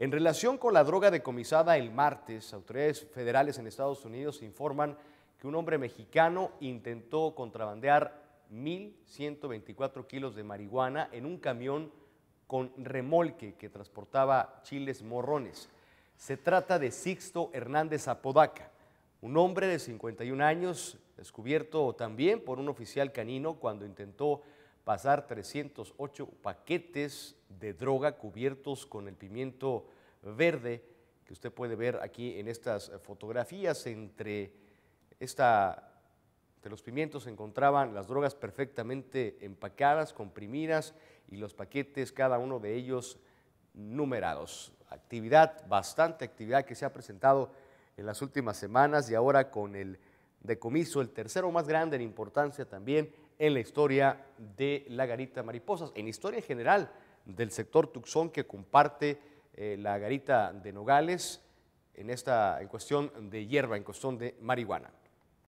En relación con la droga decomisada el martes, autoridades federales en Estados Unidos informan que un hombre mexicano intentó contrabandear 1.124 kilos de marihuana en un camión con remolque que transportaba chiles morrones. Se trata de Sixto Hernández Apodaca, un hombre de 51 años, descubierto también por un oficial canino cuando intentó pasar 308 paquetes de droga cubiertos con el pimiento verde que usted puede ver aquí en estas fotografías. Entre, esta, de los pimientos se encontraban las drogas perfectamente empacadas, comprimidas y los paquetes, cada uno de ellos numerados. Actividad, bastante actividad que se ha presentado en las últimas semanas y ahora con el decomiso, el tercero más grande en importancia también en la historia de la garita mariposas, en historia general del sector Tuxón que comparte eh, la garita de Nogales en, esta, en cuestión de hierba, en cuestión de marihuana.